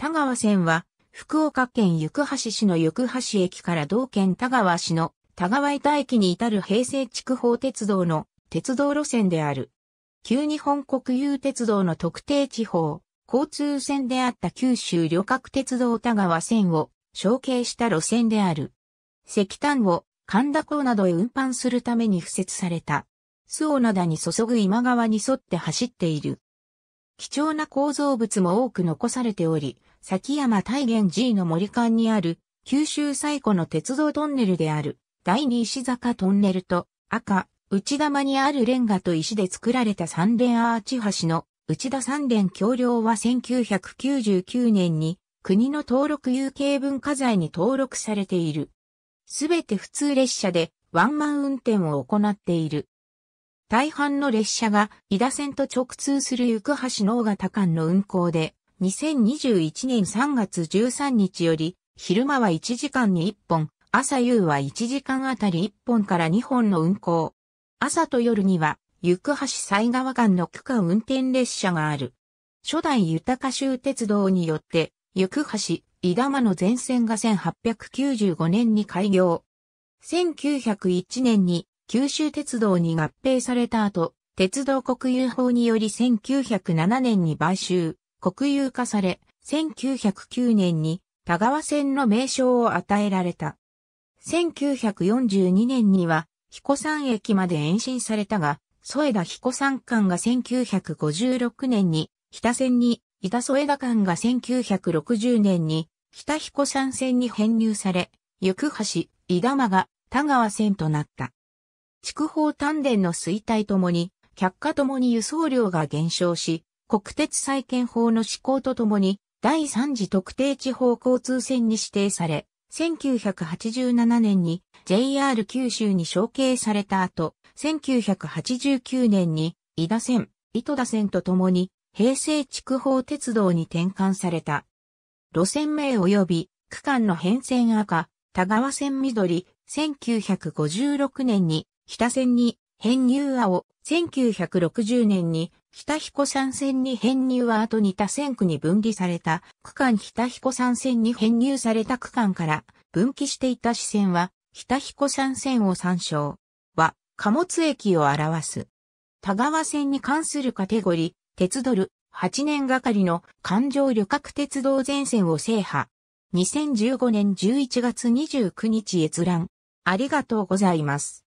田川線は、福岡県行橋市の行橋駅から同県田川市の田川板駅に至る平成区法鉄道の鉄道路線である。旧日本国有鉄道の特定地方、交通線であった九州旅客鉄道田川線を承継した路線である。石炭を神田港などへ運搬するために敷設された。巣を灘に注ぐ今川に沿って走っている。貴重な構造物も多く残されており、崎山大元寺の森間にある九州最古の鉄道トンネルである第二石坂トンネルと赤、内玉にあるレンガと石で作られた三連アーチ橋の内田三連橋梁は1999年に国の登録有形文化財に登録されている。すべて普通列車でワンマン運転を行っている。大半の列車が、伊田線と直通する行橋の大型間の運行で、2021年3月13日より、昼間は1時間に1本、朝夕は1時間あたり1本から2本の運行。朝と夜には、行橋西側間の区間運転列車がある。初代豊州鉄道によって、行橋、伊玉の全線が1895年に開業。1901年に九州鉄道に合併された後、鉄道国有法により1907年に買収、国有化され、1909年に田川線の名称を与えられた。1942年には、彦山駅まで延伸されたが、添田彦山間が1956年に、北線に、板添田間が1960年に、北彦山線に編入され、行橋、井田間が田川線となった。筑豊丹田の衰退ともに、却下ともに輸送量が減少し、国鉄再建法の施行とともに、第3次特定地方交通線に指定され、1987年に JR 九州に承継された後、1989年に井田線、戸田線とともに平成筑豊鉄道に転換された。路線名及び区間の変遷赤、田川線緑、1956年に北線に編入青、1960年に北彦山線に編入は後に他線区に分離された区間北彦山線に編入された区間から分岐していた支線は北彦山線を参照は貨物駅を表す。田川線に関するカテゴリー、鉄ドル、8年がかりの環状旅客鉄道全線を制覇。2015年11月29日閲覧。ありがとうございます。